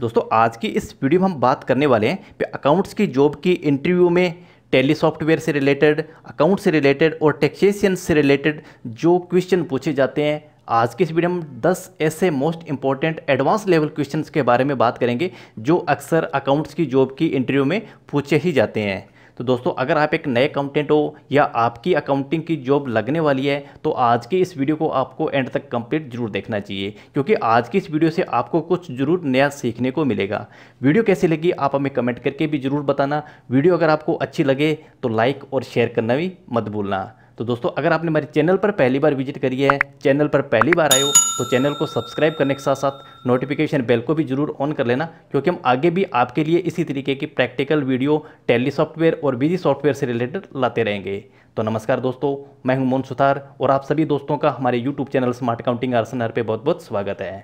दोस्तों आज की इस वीडियो में हम बात करने वाले हैं कि अकाउंट्स की जॉब की इंटरव्यू में टेली सॉफ्टवेयर से रिलेटेड अकाउंट से रिलेटेड और टेक्सेशन से रिलेटेड जो क्वेश्चन पूछे जाते हैं आज की इस वीडियो में 10 ऐसे most important advance level questions के बारे में बात करेंगे जो अक्सर अकाउंट्स की जॉब की इंटरव्यू में पूछे ही जाते हैं तो दोस्तों अगर आप एक नए अकाउंटेंट हो या आपकी अकाउंटिंग की जॉब लगने वाली है तो आज की इस वीडियो को आपको एंड तक कंप्लीट जरूर देखना चाहिए क्योंकि आज की इस वीडियो से आपको कुछ जरूर नया सीखने को मिलेगा वीडियो कैसी लगी आप हमें कमेंट करके भी जरूर बताना वीडियो अगर आपको अच्छी लगे तो लाइक और शेयर करना भी मत भूलना तो दोस्तों अगर आपने हमारे चैनल पर पहली बार विजिट करी है चैनल पर पहली बार आए हो तो चैनल को सब्सक्राइब करने के साथ साथ नोटिफिकेशन बेल को भी जरूर ऑन कर लेना क्योंकि हम आगे भी आपके लिए इसी तरीके की प्रैक्टिकल वीडियो टेली सॉफ्टवेयर और बिजी सॉफ्टवेयर से रिलेटेड लाते रहेंगे तो नमस्कार दोस्तों मैं हूं मोहन सुथार और आप सभी दोस्तों का हमारे YouTube channel smart counting R पर बहुत बहुत स्वागत है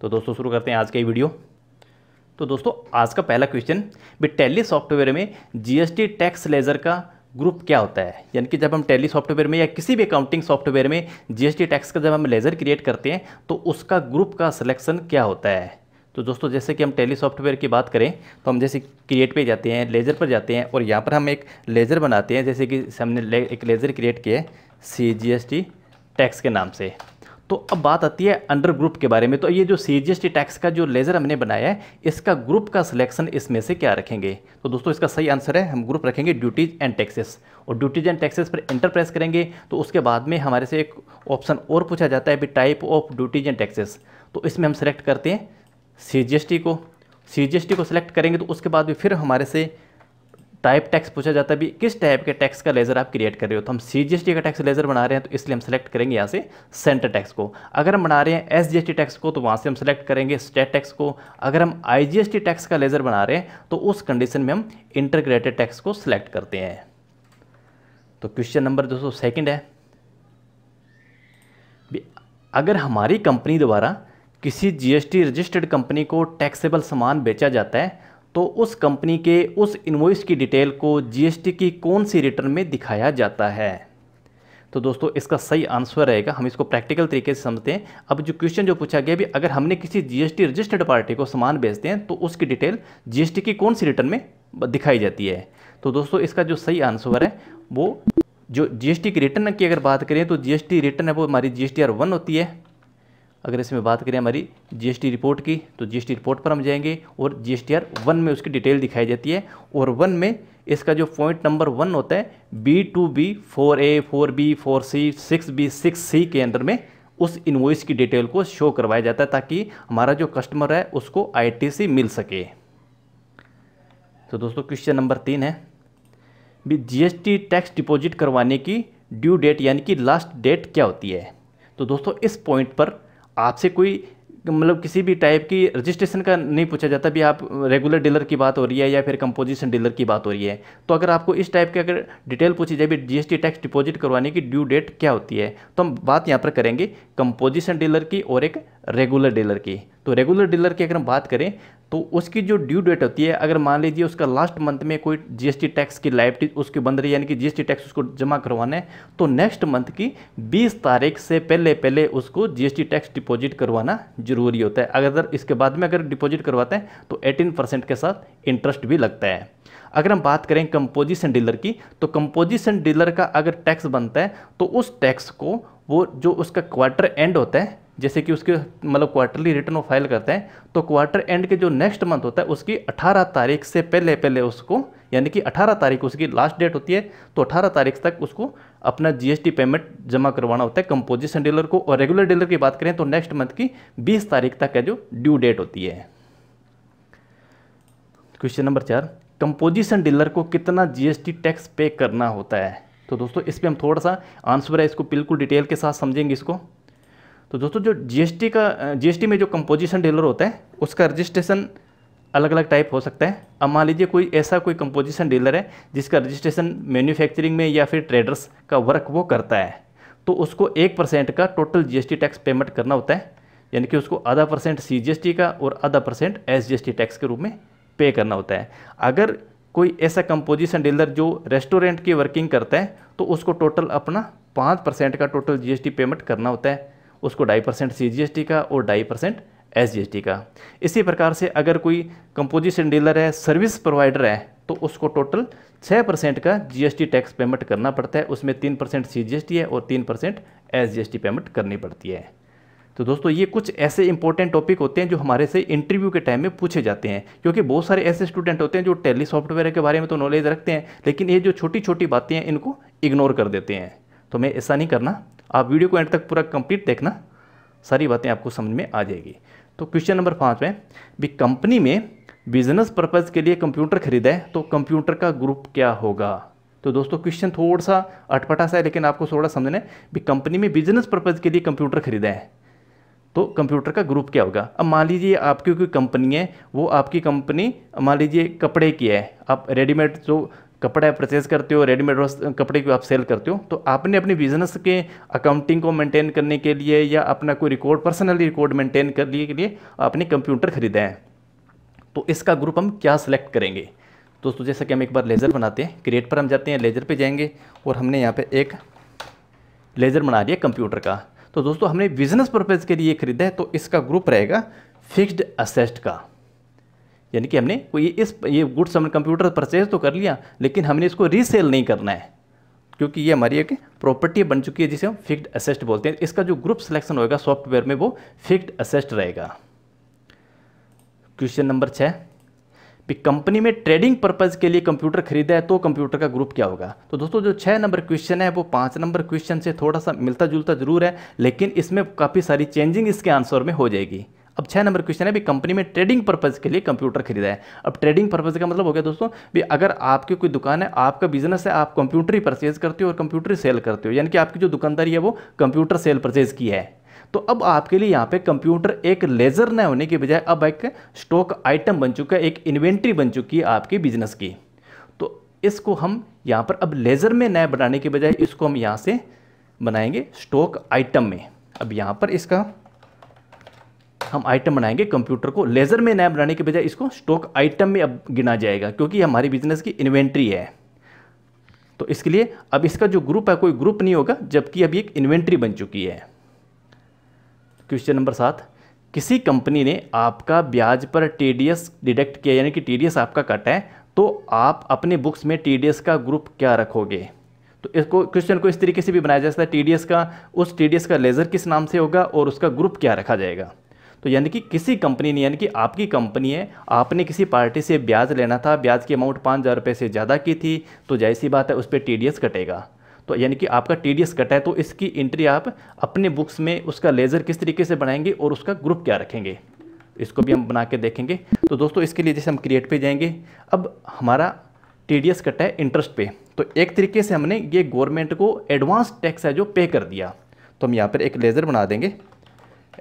तो दोस्तों शुरू करते हैं आज का ये वीडियो तो दोस्तों आज का पहला क्वेश्चन भी टेली सॉफ्टवेयर में जीएसटी टैक्स लेजर का ग्रुप क्या होता है यानी कि जब हम टेली सॉफ्टवेयर में या किसी भी अकाउंटिंग सॉफ्टवेयर में जीएसटी टैक्स का जब हम लेज़र क्रिएट करते हैं तो उसका ग्रुप का सिलेक्शन क्या होता है तो दोस्तों जैसे कि हम टेली सॉफ्टवेयर की बात करें तो हम जैसे क्रिएट पे जाते हैं लेज़र पर जाते हैं और यहाँ पर हम एक लेज़र बनाते हैं जैसे कि हमने ले, एक लेज़र क्रिएट किया है C G S T tax के नाम से तो अब बात आती है अंडर ग्रुप के बारे में तो ये जो सी जी टैक्स का जो लेज़र हमने बनाया है इसका ग्रुप का सिलेक्शन इसमें से क्या रखेंगे तो दोस्तों इसका सही आंसर है हम ग्रुप रखेंगे ड्यूटीज़ एंड टैक्सेस और ड्यूटीज़ एंड टैक्सेस पर इंटर प्रेस करेंगे तो उसके बाद में हमारे से एक ऑप्शन और पूछा जाता है भी type of duties and taxes तो इसमें हम सेलेक्ट करते हैं सी को सी को सिलेक्ट करेंगे तो उसके बाद भी फिर हमारे से टाइप टैक्स पूछा जाता है किस टाइप के टैक्स का लेज़र आप क्रिएट कर रहे हो तो हम सी का टैक्स लेज़र बना रहे हैं तो इसलिए हम सेलेक्ट करेंगे यहाँ से सेंटर टैक्स को अगर हम बना रहे हैं एस टैक्स को तो वहाँ से हम सेलेक्ट करेंगे स्टेट टैक्स को अगर हम आई टैक्स का लेज़र बना रहे हैं तो उस कंडीशन में हम इंटरग्रेटेड टैक्स को सिलेक्ट करते हैं तो क्वेश्चन नंबर दोस्तों सेकंड है अगर हमारी कंपनी द्वारा किसी जीएसटी रजिस्टर्ड कंपनी को टैक्सेबल सामान बेचा जाता है तो उस कंपनी के उस इन्वॉइस की डिटेल को जीएसटी की कौन सी रिटर्न में दिखाया जाता है तो दोस्तों इसका सही आंसर रहेगा हम इसको प्रैक्टिकल तरीके से समझते हैं अब जो क्वेश्चन जो पूछा गया भी अगर हमने किसी जीएसटी रजिस्टर्ड पार्टी को सामान बेचते हैं तो उसकी डिटेल जीएसटी की कौन सी रिटर्न में दिखाई जाती है तो दोस्तों इसका जो सही आंसर है वो जो जीएसटी की रिटर्न की अगर बात करें तो जीएसटी रिटर्न है वो हमारी आर वन होती है अगर इसमें बात करें हमारी जीएसटी रिपोर्ट की तो जीएसटी रिपोर्ट पर हम जाएंगे और जी एस वन में उसकी डिटेल दिखाई जाती है और वन में इसका जो पॉइंट नंबर वन होता है B two B four A four B four C six B six C के अंदर में उस इन्वॉइस की डिटेल को शो करवाया जाता है ताकि हमारा जो कस्टमर है उसको आई मिल सके तो दोस्तों क्वेश्चन नंबर तीन है भी जीएसटी टैक्स डिपॉजिट करवाने की ड्यू डेट यानी कि लास्ट डेट क्या होती है तो दोस्तों इस पॉइंट पर आपसे कोई मतलब किसी भी टाइप की रजिस्ट्रेशन का नहीं पूछा जाता भी आप रेगुलर डीलर की बात हो रही है या फिर कंपोजिशन डीलर की बात हो रही है तो अगर आपको इस टाइप की अगर डिटेल पूछी जाए भी जीएसटी टैक्स डिपॉजिट करवाने की ड्यू डेट क्या होती है तो हम बात यहाँ पर करेंगे कंपोजिशन डीलर की और एक रेगुलर डीलर की तो रेगुलर डीलर की अगर हम बात करें तो उसकी जो ड्यू डेट होती है अगर मान लीजिए उसका लास्ट मंथ में कोई जीएसटी टैक्स की लाइबिलिटी उसके बन रही है यानी कि जीएसटी टैक्स उसको जमा करवाना है तो नेक्स्ट मंथ की 20 तारीख से पहले पहले उसको जीएसटी टैक्स डिपॉजिट करवाना जरूरी होता है अगर इसके बाद में अगर डिपॉजिट करवाते हैं तो एटीन के साथ इंटरेस्ट भी लगता है अगर हम बात करें कंपोजिशन डीलर की तो कंपोजिशन डीलर का अगर टैक्स बनता है तो उस टैक्स को वो जो उसका क्वार्टर एंड होता है जैसे कि उसके मतलब क्वार्टरली रिटर्न वो फाइल करते हैं तो क्वार्टर एंड के जो नेक्स्ट मंथ होता है उसकी 18 तारीख से पहले पहले उसको यानी कि 18 तारीख उसकी लास्ट डेट होती है तो 18 तारीख तक उसको अपना जीएसटी पेमेंट जमा करवाना होता है कंपोजिशन डीलर को और रेगुलर डीलर की बात करें तो नेक्स्ट मंथ की बीस तारीख तक है जो ड्यू डेट होती है क्वेश्चन नंबर चार कंपोजिशन डीलर को कितना जीएसटी टैक्स पे करना होता है तो दोस्तों इस पर हम थोड़ा सा आंसर है इसको बिल्कुल डिटेल के साथ समझेंगे इसको तो दोस्तों जो जीएसटी का जीएसटी में जो कंपोजिशन डीलर होता है उसका रजिस्ट्रेशन अलग अलग टाइप हो सकता है अब मान लीजिए कोई ऐसा कोई कंपोजिशन डीलर है जिसका रजिस्ट्रेशन मैन्युफैक्चरिंग में या फिर ट्रेडर्स का वर्क वो करता है तो उसको एक परसेंट का टोटल जीएसटी टैक्स पेमेंट करना होता है यानी कि उसको आधा परसेंट सी का और आधा परसेंट एस टैक्स के रूप में पे करना होता है अगर कोई ऐसा कंपोजिशन डीलर जो रेस्टोरेंट की वर्किंग करता है तो उसको टोटल अपना पाँच परसेंट का टोटल जी पेमेंट करना होता है उसको ढाई परसेंट सी का और ढाई परसेंट एस का इसी प्रकार से अगर कोई कंपोजिशन डीलर है सर्विस प्रोवाइडर है तो उसको टोटल छः परसेंट का जीएसटी टैक्स पेमेंट करना पड़ता है उसमें तीन परसेंट सी है और तीन परसेंट एस पेमेंट करनी पड़ती है तो दोस्तों ये कुछ ऐसे इंपॉर्टेंट टॉपिक होते हैं जो हमारे से इंटरव्यू के टाइम में पूछे जाते हैं क्योंकि बहुत सारे ऐसे स्टूडेंट होते हैं जो टेली सॉफ्टवेयर के बारे में तो नॉलेज रखते हैं लेकिन ये जो छोटी छोटी बातें हैं इनको इग्नोर कर देते हैं तो मैं ऐसा नहीं करना आप वीडियो को एंड तक पूरा कंप्लीट देखना सारी बातें आपको समझ में आ जाएगी तो क्वेश्चन नंबर पाँच में भी कंपनी में बिजनेस पर्पज़ के लिए कंप्यूटर खरीदा तो कंप्यूटर का ग्रुप क्या होगा तो दोस्तों क्वेश्चन थोड़ा सा अटपटा सा है लेकिन आपको थोड़ा समझना है भी कंपनी में बिजनेस पर्पज़ के लिए कंप्यूटर खरीदा है तो कंप्यूटर का ग्रुप क्या होगा अब मान लीजिए आपकी कोई कंपनी है वो आपकी कंपनी मान लीजिए कपड़े की है आप रेडीमेड जो कपड़े आप परचेज करते हो रेडीमेड कपड़े को आप सेल करते हो तो आपने अपने बिजनेस के अकाउंटिंग को मेंटेन करने के लिए या अपना कोई रिकॉर्ड पर्सनली रिकॉर्ड मेंटेन करने के लिए आपने कंप्यूटर खरीदा है तो इसका ग्रुप हम क्या सेलेक्ट करेंगे दोस्तों जैसा कि हम एक बार लेज़र बनाते हैं क्रिएट पर हम जाते हैं लेज़र पर जाएंगे और हमने यहाँ पर एक लेज़र बना दिया कंप्यूटर का तो दोस्तों हमने बिज़नेस पर्पज़ के लिए ख़रीदा है तो इसका ग्रुप रहेगा फिक्स्ड असेस्ट का यानी कि हमने कोई इस ये गुड्स हमने कंप्यूटर परचेज तो कर लिया लेकिन हमने इसको रीसेल नहीं करना है क्योंकि ये हमारी एक प्रॉपर्टी बन चुकी है जिसे हम फिक्ड असेस्ट बोलते हैं इसका जो ग्रुप सिलेक्शन होगा सॉफ्टवेयर में वो फिक्ड असेस्ट रहेगा क्वेश्चन नंबर छः भी कंपनी में ट्रेडिंग पर्पज़ के लिए कंप्यूटर खरीदा है तो कंप्यूटर का ग्रुप क्या होगा तो दोस्तों जो छः नंबर क्वेश्चन है वो पाँच नंबर क्वेश्चन से थोड़ा सा मिलता जुलता जरूर है लेकिन इसमें काफ़ी सारी चेंजिंग इसके आंसर में हो जाएगी अब छः नंबर क्वेश्चन है भी कंपनी में ट्रेडिंग पर्पज़ के लिए कंप्यूटर खरीदा है अब ट्रेडिंग पर्पज़ का मतलब हो गया दोस्तों भी अगर आपकी कोई दुकान है आपका बिजनेस है आप कंप्यूटर ही परचेज करते हो और कंप्यूटर ही सेल करते हो यानी कि आपकी जो दुकानदारी है वो कंप्यूटर सेल परचेज की है तो अब आपके लिए यहाँ पे कंप्यूटर एक लेजर न होने के बजाय अब एक स्टॉक आइटम बन चुका है एक इन्वेंट्री बन चुकी है आपकी बिजनेस की तो इसको हम यहाँ पर अब लेजर में नए बनाने के बजाय इसको हम यहाँ से बनाएंगे स्टॉक आइटम में अब यहाँ पर इसका हम आइटम बनाएंगे कंप्यूटर को लेज़र में नया बनाने के बजाय इसको स्टॉक आइटम में अब गिना जाएगा क्योंकि हमारी बिजनेस की इन्वेंट्री है तो इसके लिए अब इसका जो ग्रुप है कोई ग्रुप नहीं होगा जबकि अभी एक इन्वेंट्री बन चुकी है क्वेश्चन नंबर सात किसी कंपनी ने आपका ब्याज पर टी डिडक्ट किया यानी कि टी आपका कटा है तो आप अपने बुक्स में टी का ग्रुप क्या रखोगे तो इसको क्वेश्चन को इस तरीके से भी बनाया जा सकता है टी का उस टी का लेज़र किस नाम से होगा और उसका ग्रुप क्या रखा जाएगा तो यानी कि किसी कंपनी ने यानी कि आपकी कंपनी है आपने किसी पार्टी से ब्याज लेना था ब्याज की अमाउंट पाँच हज़ार रुपये से ज़्यादा की थी तो जैसी बात है उस पर टी कटेगा तो यानी कि आपका टी डी कटा है तो इसकी एंट्री आप अपने बुक्स में उसका लेज़र किस तरीके से बनाएंगे और उसका ग्रुप क्या रखेंगे इसको भी हम बना के देखेंगे तो दोस्तों इसके लिए जैसे हम क्रिएट पे जाएंगे अब हमारा टी डी कटा है इंटरेस्ट पे तो एक तरीके से हमने ये गवर्नमेंट को एडवांस टैक्स है जो पे कर दिया तो हम यहाँ पर एक लेज़र बना देंगे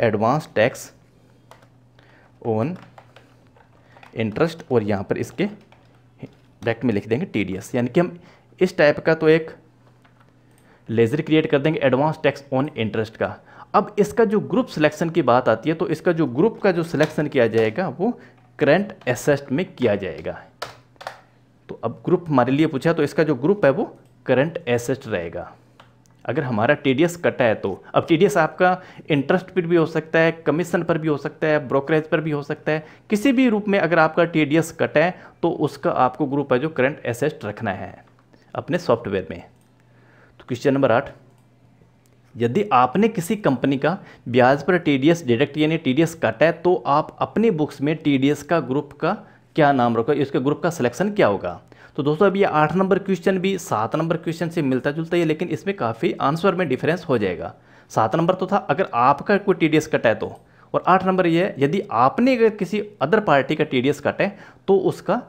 एडवांस टैक्स ओन इंटरेस्ट और यहाँ पर इसके डायरेक्ट में लिख देंगे टी यानी कि हम इस टाइप का तो एक लेज़र क्रिएट कर देंगे एडवांस टैक्स ऑन इंटरेस्ट का अब इसका जो ग्रुप सिलेक्शन की बात आती है तो इसका जो ग्रुप का जो सिलेक्शन किया जाएगा वो करंट एसेस्ट में किया जाएगा तो अब ग्रुप हमारे लिए पूछा तो इसका जो ग्रुप है वो करंट एसेस्ट रहेगा अगर हमारा टी कटा है तो अब टी आपका इंटरेस्ट पर भी हो सकता है कमीशन पर भी हो सकता है ब्रोकरेज पर भी हो सकता है किसी भी रूप में अगर आपका टी कटा है तो उसका आपको ग्रुप है जो करंट एसेस्ट रखना है अपने सॉफ्टवेयर में तो क्वेश्चन नंबर आठ यदि आपने किसी कंपनी का ब्याज पर टी डिडक्ट यानी टी कटा है तो आप अपनी बुक्स में टी का ग्रुप का क्या नाम रखा इसके ग्रुप का सिलेक्शन क्या होगा तो दोस्तों अब ये आठ नंबर क्वेश्चन भी सात नंबर क्वेश्चन से मिलता जुलता है लेकिन इसमें काफ़ी आंसर में डिफरेंस हो जाएगा सात नंबर तो था अगर आपका कोई टी डी एस कट है तो और आठ नंबर ये है यदि आपने अगर किसी अदर पार्टी का टी डी एस कट है तो उसका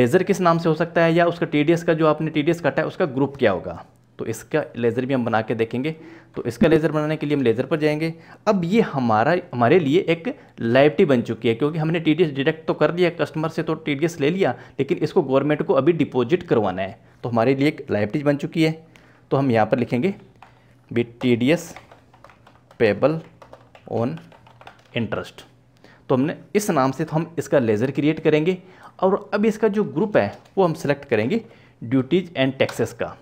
लेज़र किस नाम से हो सकता है या उसका टी डी एस का जो आपने टी डी एस कटा है उसका ग्रुप क्या होगा तो इसका लेज़र भी हम बना के देखेंगे तो इसका लेज़र बनाने के लिए हम लेज़र पर जाएंगे अब ये हमारा हमारे लिए एक लाइवटी बन चुकी है क्योंकि हमने टी डिडक्ट तो कर लिया कस्टमर से तो टी ले लिया लेकिन इसको गवर्नमेंट को अभी डिपोजिट करवाना है तो हमारे लिए एक लाइवटी बन चुकी है तो हम यहाँ पर लिखेंगे B T D S payable on interest तो हमने इस नाम से तो हम इसका लेज़र क्रिएट करेंगे और अब इसका जो ग्रुप है वो हम सेलेक्ट करेंगे ड्यूटीज़ एंड टैक्सेस का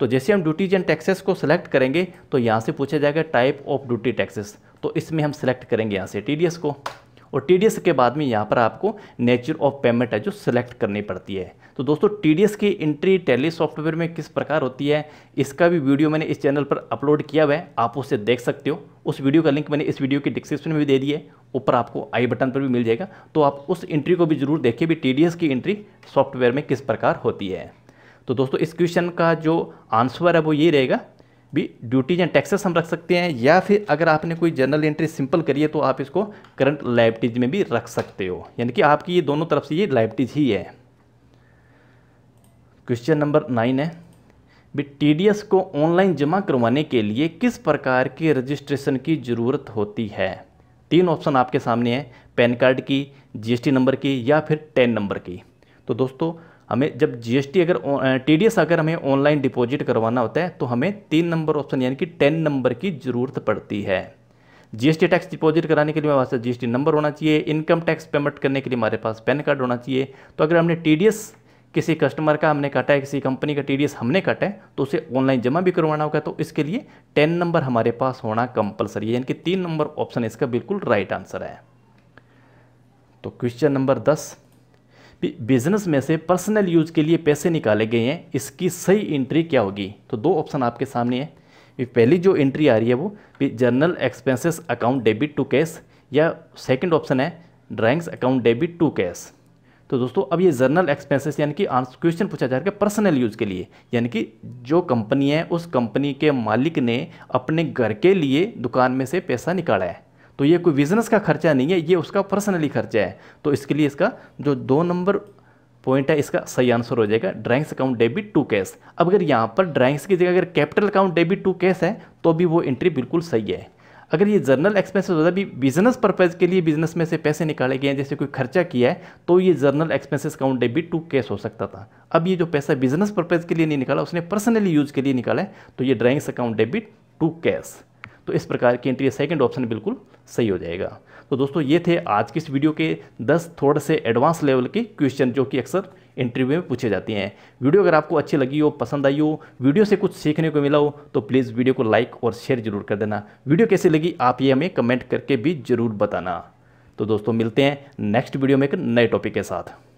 तो जैसे हम ड्यूटीज एंड टैक्सेस को सिलेक्ट करेंगे तो यहाँ से पूछा जाएगा टाइप ऑफ ड्यूटी टैक्सेस तो इसमें हम सिलेक्ट करेंगे यहाँ से टी को और टी के बाद में यहाँ पर आपको नेचर ऑफ पेमेंट है जो सिलेक्ट करनी पड़ती है तो दोस्तों टी की एंट्री टैली सॉफ्टवेयर में किस प्रकार होती है इसका भी वीडियो मैंने इस चैनल पर अपलोड किया हुआ है आप उसे देख सकते हो उस वीडियो का लिंक मैंने इस वीडियो के डिस्क्रिप्शन में भी दे दी है ऊपर आपको आई बटन पर भी मिल जाएगा तो आप उस एंट्री को भी जरूर देखिए भी टी की एंट्री सॉफ्टवेयर में किस प्रकार होती है तो दोस्तों इस क्वेश्चन का जो आंसर है वो ये रहेगा भी ड्यूटीज एंड टैक्सेस हम रख सकते हैं या फिर अगर आपने कोई जर्नल एंट्री सिंपल करी है तो आप इसको करंट लाइबिलिटीज में भी रख सकते हो यानी कि आपकी ये दोनों तरफ से ये लाइबिलिटीज ही है क्वेश्चन नंबर नाइन है भी टी को ऑनलाइन जमा करवाने के लिए किस प्रकार के रजिस्ट्रेशन की ज़रूरत होती है तीन ऑप्शन आपके सामने है पैन कार्ड की जीएसटी नंबर की या फिर टेन नंबर की तो दोस्तों हमें जब जीएसटी अगर टीडीएस अगर हमें ऑनलाइन डिपॉजिट करवाना होता है तो हमें तीन नंबर ऑप्शन यानी कि टेन नंबर की ज़रूरत पड़ती है जीएसटी टैक्स डिपॉजिट कराने के लिए हमारे पास जीएसटी नंबर होना चाहिए इनकम टैक्स पेमेंट करने के लिए हमारे पास पैन कार्ड होना चाहिए तो अगर हमने टी किसी कस्टमर का हमने काटा है किसी कंपनी का टी हमने काटा है तो उसे ऑनलाइन जमा भी करवाना होगा तो इसके लिए टेन नंबर हमारे पास होना कंपलसरी है यानी कि तीन नंबर ऑप्शन इसका बिल्कुल राइट आंसर है तो क्वेश्चन नंबर दस बिजनेस में से पर्सनल यूज के लिए पैसे निकाले गए हैं इसकी सही एंट्री क्या होगी तो दो ऑप्शन आपके सामने है पहली जो एंट्री आ रही है वो general expenses account debit to cash या सेकंड ऑप्शन है drawings account debit to cash तो दोस्तों अब ये जर्नल एक्सपेंसेस यानी कि क्वेश्चन पूछा जा रहा है पर्सनल यूज़ के लिए यानी कि जो कंपनी है उस कंपनी के मालिक ने अपने घर के लिए दुकान में से पैसा निकाला है तो ये कोई बिजनेस का खर्चा नहीं है ये उसका पर्सनली खर्चा है तो इसके लिए इसका जो दो नंबर पॉइंट है इसका सही आंसर हो जाएगा drawings account debit to cash अब अगर यहाँ पर ड्राइंग्स की जगह अगर capital account debit to cash है तो भी वो एंट्री बिल्कुल सही है अगर ये जर्नल एक्सपेंसेस होता है भी बिजनेस पर्पज़ के लिए बिजनेस में से पैसे निकाले गए हैं जैसे कोई खर्चा किया है तो ये general expenses account debit to cash हो सकता था अब ये जो पैसा बिजनेस पर्पज़ के लिए नहीं निकाला उसने पर्सनली यूज के लिए निकाला है तो ये drawings account debit to cash तो इस प्रकार के एंट्री सेकेंड ऑप्शन बिल्कुल सही हो जाएगा तो दोस्तों ये थे आज की इस वीडियो के 10 थोड़े से एडवांस लेवल के क्वेश्चन जो कि अक्सर इंटरव्यू में पूछे जाते हैं वीडियो अगर आपको अच्छी लगी हो पसंद आई हो वीडियो से कुछ सीखने को मिला हो तो प्लीज़ वीडियो को लाइक और शेयर जरूर कर देना वीडियो कैसी लगी आप ये हमें कमेंट करके भी ज़रूर बताना तो दोस्तों मिलते हैं नेक्स्ट वीडियो में एक नए टॉपिक के साथ